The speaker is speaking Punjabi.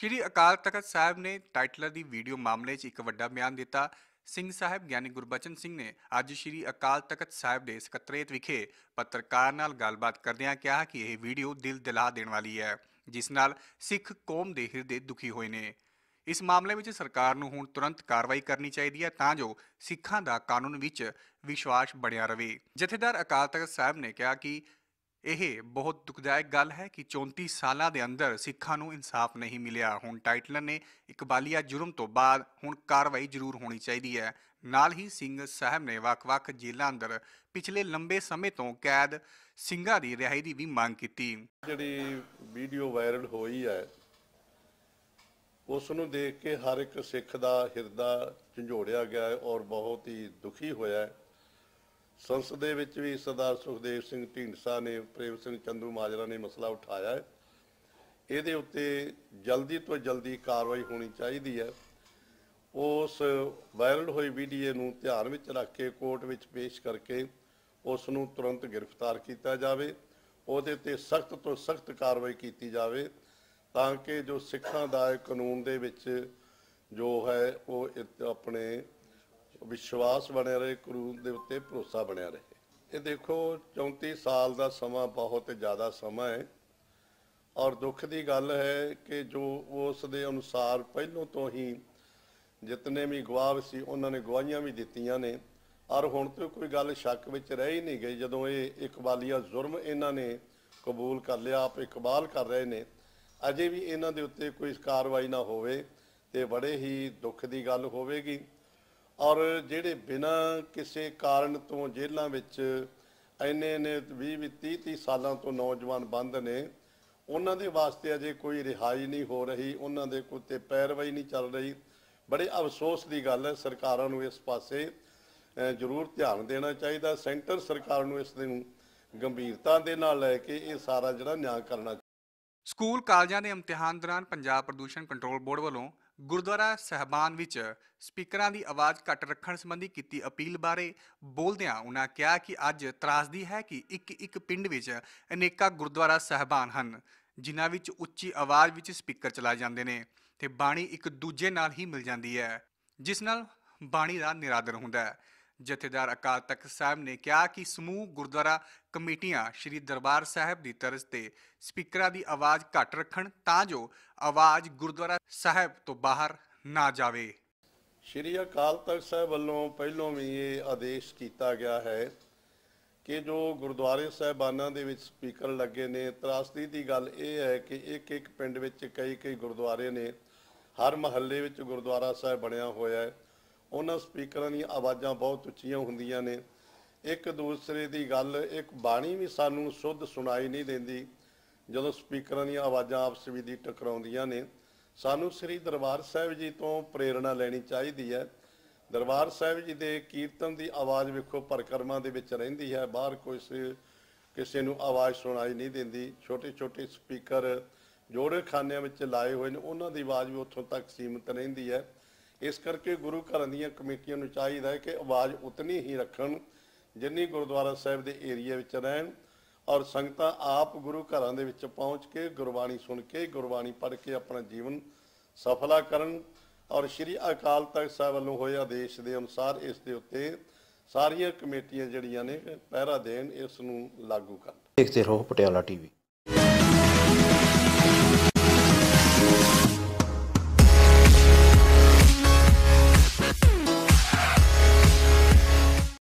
ਸ਼੍ਰੀ ਅਕਾਲ ਤਖਤ ਸਾਹਿਬ ਨੇ ਟਾਈਟਲਰ ਦੀ ਵੀਡੀਓ ਮਾਮਲੇ 'ਚ ਇੱਕ ਵੱਡਾ ਬਿਆਨ ਦਿੱਤਾ ਸਿੰਘ ਸਾਹਿਬ ਗਿਆਨੀ ਗੁਰਬਚਨ ਸਿੰਘ ਨੇ ਅੱਜ ਸ਼੍ਰੀ ਅਕਾਲ ਤਖਤ ਸਾਹਿਬ ਦੇ ਸਕੱਤਰੇਤ ਵਿਖੇ ਪੱਤਰਕਾਰ ਨਾਲ ਗੱਲਬਾਤ ਕਰਦਿਆਂ ਕਿਹਾ ਕਿ ਇਹ ਵੀਡੀਓ ਦਿਲ ਦਿਲਾ ਦੇਣ ਵਾਲੀ ਹੈ ਜਿਸ ਨਾਲ ਸਿੱਖ ਕੌਮ ਦੇ ਹਿਰਦੇ ਦੁਖੀ ਹੋਏ ਨੇ ਇਸ ਮਾਮਲੇ ਵਿੱਚ ਸਰਕਾਰ ਨੂੰ ਹੁਣ ਤੁਰੰਤ ਕਾਰਵਾਈ ਕਰਨੀ ਚਾਹੀਦੀ ਹੈ ਤਾਂ ਜੋ ਸਿੱਖਾਂ ਦਾ ਕਾਨੂੰਨ ਵਿੱਚ ਵਿਸ਼ਵਾਸ ਬਣਿਆ ਰਹੇ ਜਥੇਦਾਰ ਅਕਾਲ ਤਖਤ ਸਾਹਿਬ ਨੇ ਕਿਹਾ ਕਿ ਇਹ ਬਹੁਤ ਦੁਖਦਾਇਕ ਗੱਲ ਹੈ ਕਿ 34 ਸਾਲਾਂ ਦੇ ਅੰਦਰ ਸਿੱਖਾਂ ਨੂੰ ਇਨਸਾਫ ਨਹੀਂ ਮਿਲਿਆ ਹੁਣ ਟਾਈਟਲਰ ਨੇ ਇਕਬਾਲੀਆ ਜੁਰਮ ਤੋਂ ਬਾਅਦ ਹੁਣ ਕਾਰਵਾਈ ਜ਼ਰੂਰ ਹੋਣੀ ਚਾਹੀਦੀ ਹੈ ਨਾਲ ਹੀ ਸਿੰਘ ਸਾਹਿਬ ਨੇ ਵੱਖ-ਵੱਖ ਅੰਦਰ ਪਿਛਲੇ ਲੰਬੇ ਸਮੇਂ ਤੋਂ ਕੈਦ ਸਿੰਘਾਂ ਦੀ ਰਿਹਾਈ ਦੀ ਵੀ ਮੰਗ ਕੀਤੀ ਜਿਹੜੀ ਵੀਡੀਓ ਵਾਇਰਲ ਹੋਈ ਹੈ ਉਸ ਨੂੰ ਦੇਖ ਕੇ ਹਰ ਇੱਕ ਸਿੱਖ ਦਾ ਹਿਰਦਾ ਝੰਜੋੜਿਆ ਗਿਆ ਔਰ ਬਹੁਤ ਹੀ ਦੁਖੀ ਹੋਇਆ ਹੈ ਸੰਸਦ ਦੇ ਵਿੱਚ ਵੀ ਸਰਦਾਰ ਸੁਖਦੇਵ ਸਿੰਘ ਢੀਂਡਸਾ ਨੇ ਪ੍ਰੇਮ ਸਿੰਘ ਚੰਦੂ ਮਾਜਰਾ ਨੇ ਮਸਲਾ ਉਠਾਇਆ ਹੈ ਇਹਦੇ ਉੱਤੇ ਜਲਦੀ ਤੋਂ ਜਲਦੀ ਕਾਰਵਾਈ ਹੋਣੀ ਚਾਹੀਦੀ ਹੈ ਉਸ ਵਾਇਰਲ ਹੋਈ ਵੀਡੀਓ ਨੂੰ ਧਿਆਨ ਵਿੱਚ ਰੱਖ ਕੇ ਕੋਰਟ ਵਿੱਚ ਪੇਸ਼ ਕਰਕੇ ਉਸ ਨੂੰ ਤੁਰੰਤ ਗ੍ਰਿਫਤਾਰ ਕੀਤਾ ਜਾਵੇ ਉਹਦੇ ਤੇ ਸਖਤ ਤੋਂ ਸਖਤ ਕਾਰਵਾਈ ਕੀਤੀ ਜਾਵੇ ਤਾਂ ਕਿ ਜੋ ਸਿੱਖਾਂ ਦਾ ਕਾਨੂੰਨ ਦੇ ਵਿੱਚ ਜੋ ਹੈ ਉਹ ਆਪਣੇ ਵਿਸ਼ਵਾਸ ਬਣਿਆ ਰਹੇ ਗੁਰੂ ਦੇ ਉੱਤੇ ਭਰੋਸਾ ਬਣਿਆ ਰਹੇ ਇਹ ਦੇਖੋ 34 ਸਾਲ ਦਾ ਸਮਾਂ ਬਹੁਤ ਜ਼ਿਆਦਾ ਸਮਾਂ ਹੈ ਔਰ ਦੁੱਖ ਦੀ ਗੱਲ ਹੈ ਕਿ ਜੋ ਉਸ ਦੇ ਅਨੁਸਾਰ ਪਹਿਲੋਂ ਤੋਂ ਹੀ ਜਿਤਨੇ ਵੀ ਗਵਾਹ ਸੀ ਉਹਨਾਂ ਨੇ ਗਵਾਹੀਆਂ ਵੀ ਦਿੱਤੀਆਂ ਨੇ ਔਰ ਹੁਣ ਤੋਂ ਕੋਈ ਗੱਲ ਸ਼ੱਕ ਵਿੱਚ ਰਹਿ ਹੀ ਨਹੀਂ ਗਈ ਜਦੋਂ ਇਹ ਇਕਬਾਲੀਆ ਜ਼ੁਰਮ ਇਹਨਾਂ ਨੇ ਕਬੂਲ ਕਰ ਲਿਆ ਆਪ ਇਕਬਾਲ ਕਰ ਰਹੇ ਨੇ ਅਜੇ ਵੀ ਇਹਨਾਂ ਦੇ ਉੱਤੇ ਕੋਈ ਕਾਰਵਾਈ ਨਾ ਹੋਵੇ ਤੇ ਬੜੇ ਹੀ ਦੁੱਖ ਦੀ ਗੱਲ ਹੋਵੇਗੀ ਔਰ ਜਿਹੜੇ ਬਿਨਾਂ ਕਿਸੇ ਕਾਰਨ ਤੋਂ ਜੇਲ੍ਹਾਂ ਵਿੱਚ ਐਨੇ ਨੇ 20 30 30 ਸਾਲਾਂ ਤੋਂ ਨੌਜਵਾਨ ਬੰਦ ਨੇ ਉਹਨਾਂ ਦੇ ਵਾਸਤੇ ਅਜੇ ਕੋਈ ਰਿਹਾਈ ਨਹੀਂ ਹੋ ਰਹੀ ਉਹਨਾਂ ਦੇ ਉੱਤੇ ਪੈਰਵਾਈ ਨਹੀਂ ਚੱਲ ਰਹੀ ਬੜੇ ਅਫਸੋਸ ਦੀ ਗੱਲ ਹੈ ਸਰਕਾਰਾਂ ਨੂੰ ਇਸ ਪਾਸੇ ਜ਼ਰੂਰ ਧਿਆਨ ਦੇਣਾ ਚਾਹੀਦਾ ਸੈਂਟਰ ਸਰਕਾਰ ਨੂੰ ਇਸ ਨੂੰ ਗੰਭੀਰਤਾ ਦੇ ਨਾਲ ਲੈ ਕੇ ਇਹ ਸਾਰਾ ਜਿਹੜਾ ਨਿਆਂ ਕਰਨਾ ਸਕੂਲ ਕਾਲਜਾਂ ਦੇ ਇਮਤਿਹਾਨ ਦੌਰਾਨ ਪੰਜਾਬ ਪ੍ਰਦੂਸ਼ਣ ਕੰਟਰੋਲ ਬੋਰਡ ਵੱਲੋਂ ਗੁਰਦੁਆਰਾ ਸਹਿਬਾਨ ਵਿੱਚ ਸਪੀਕਰਾਂ ਦੀ ਆਵਾਜ਼ ਘੱਟ ਰੱਖਣ ਸੰਬੰਧੀ ਕੀਤੀ ਅਪੀਲ ਬਾਰੇ ਬੋਲਦਿਆਂ ਉਹਨਾਂ ਕਿਹਾ ਕਿ ਅੱਜ ਤਰਾਸਦੀ ਹੈ ਕਿ ਇੱਕ ਇੱਕ ਪਿੰਡ ਵਿੱਚ ਅਨੇਕਾਂ ਗੁਰਦੁਆਰਾ ਸਹਿਬਾਨ ਹਨ ਜਿਨ੍ਹਾਂ ਵਿੱਚ ਉੱਚੀ ਆਵਾਜ਼ ਵਿੱਚ ਸਪੀਕਰ ਚਲਾਏ ਜਾਂਦੇ ਨੇ ਤੇ ਬਾਣੀ ਇੱਕ ਦੂਜੇ ਨਾਲ ਹੀ ਮਿਲ ਜਾਂਦੀ ਹੈ ਜਿਸ ਨਾਲ ਬਾਣੀ ਦਾ ਨਿਰਾਦਰ ਹੁੰਦਾ ਹੈ ਜਥੇਦਾਰ ਅਕਾਲ ਤਖਤ ਸਾਹਿਬ ਨੇ ਕਿਹਾ ਕਿ ਸਮੂਹ ਗੁਰਦੁਆਰਾ ਕਮੇਟੀਆਂ ਸ੍ਰੀ ਦਰਬਾਰ ਸਾਹਿਬ ਦੀ ਤਰਜ਼ ਤੇ ਸਪੀਕਰਾਂ ਦੀ ਆਵਾਜ਼ ਘੱਟ ਰੱਖਣ ਤਾਂ ਜੋ ਆਵਾਜ਼ ਗੁਰਦੁਆਰਾ ਸਾਹਿਬ ਤੋਂ ਬਾਹਰ ਨਾ ਜਾਵੇ ਸ਼੍ਰੀ ਅਕਾਲ ਤਖਤ ਸਾਹਿਬ ਵੱਲੋਂ ਪਹਿਲਾਂ ਵੀ ਇਹ ਆਦੇਸ਼ ਕੀਤਾ ਗਿਆ ਹੈ ਕਿ ਜੋ ਗੁਰਦੁਆਰੇ ਸਹਿਬਾਨਾਂ ਦੇ ਵਿੱਚ ਸਪੀਕਰ ਲੱਗੇ ਨੇ ਤਰਾਸਦੀ ਦੀ ਗੱਲ ਇਹ ਹੈ ਕਿ ਇੱਕ ਇੱਕ ਪਿੰਡ ਵਿੱਚ ਕਈ ਕਈ ਗੁਰਦੁਆਰੇ ਨੇ ਹਰ ਮਹੱਲੇ ਵਿੱਚ ਗੁਰਦੁਆਰਾ ਸਾਹਿਬ ਬਣਿਆ ਹੋਇਆ ਹੈ ਉਹਨਾਂ ਸਪੀਕਰਾਂ ਦੀਆਂ ਆਵਾਜ਼ਾਂ ਬਹੁਤ ਉੱਚੀਆਂ ਹੁੰਦੀਆਂ ਨੇ ਇੱਕ ਦੂਸਰੇ ਦੀ ਗੱਲ ਇੱਕ ਬਾਣੀ ਵੀ ਸਾਨੂੰ ਸ਼ੁੱਧ ਸੁਣਾਈ ਨਹੀਂ ਦਿੰਦੀ ਜਦੋਂ ਸਪੀਕਰਾਂ ਦੀਆਂ ਆਵਾਜ਼ਾਂ ਆਪਸ ਵਿੱਚ ਦੀ ਟਕਰਾਉਂਦੀਆਂ ਨੇ ਸਾਨੂੰ ਸ੍ਰੀ ਦਰਬਾਰ ਸਾਹਿਬ ਜੀ ਤੋਂ ਪ੍ਰੇਰਣਾ ਲੈਣੀ ਚਾਹੀਦੀ ਹੈ ਦਰਬਾਰ ਸਾਹਿਬ ਜੀ ਦੇ ਕੀਰਤਨ ਦੀ ਆਵਾਜ਼ ਵੇਖੋ ਪਰਕਰਮਾਂ ਦੇ ਵਿੱਚ ਰਹਿੰਦੀ ਹੈ ਬਾਹਰ ਕੋਈ ਕਿਸੇ ਨੂੰ ਆਵਾਜ਼ ਸੁਣਾਈ ਨਹੀਂ ਦਿੰਦੀ ਛੋਟੇ ਛੋਟੇ ਸਪੀਕਰ ਜੋੜੇ ਖਾਨਿਆਂ ਵਿੱਚ ਲਾਏ ਹੋਏ ਨੇ ਉਹਨਾਂ ਦੀ ਆਵਾਜ਼ ਵੀ ਉੱਥੋਂ ਤੱਕ ਸੀਮਤ ਰਹਿੰਦੀ ਹੈ ਇਸ ਕਰਕੇ ਗੁਰੂ ਘਰਾਂ ਦੀਆਂ ਕਮੇਟੀਆਂ ਨੂੰ ਚਾਹੀਦਾ ਹੈ ਕਿ ਆਵਾਜ਼ ਉਤਨੀ ਹੀ ਰੱਖਣ ਜਿੰਨੀ ਗੁਰਦੁਆਰਾ ਸਾਹਿਬ ਦੇ ਏਰੀਆ ਵਿੱਚ ਰਹਿਣ ਔਰ ਸੰਗਤਾਂ ਆਪ ਗੁਰੂ ਘਰਾਂ ਦੇ ਵਿੱਚ ਪਹੁੰਚ ਕੇ ਗੁਰਬਾਣੀ ਸੁਣ ਕੇ ਗੁਰਬਾਣੀ ਪੜ੍ਹ ਕੇ ਆਪਣਾ ਜੀਵਨ ਸਫਲਾ ਕਰਨ ਔਰ ਸ੍ਰੀ ਅਕਾਲ ਤਖਤ ਸਾਹਿਬ ਵੱਲੋਂ ਹੋਏ ਆਦੇਸ਼ ਦੇ ਅਨੁਸਾਰ ਇਸ ਦੇ ਉੱਤੇ ਸਾਰੀਆਂ ਕਮੇਟੀਆਂ ਜਿਹੜੀਆਂ ਨੇ ਪਹਿਰਾ ਦੇਣ ਇਸ ਨੂੰ ਲਾਗੂ ਕਰਨ ਦੇਖਦੇ ਰਹੋ ਪਟਿਆਲਾ ਟੀਵੀ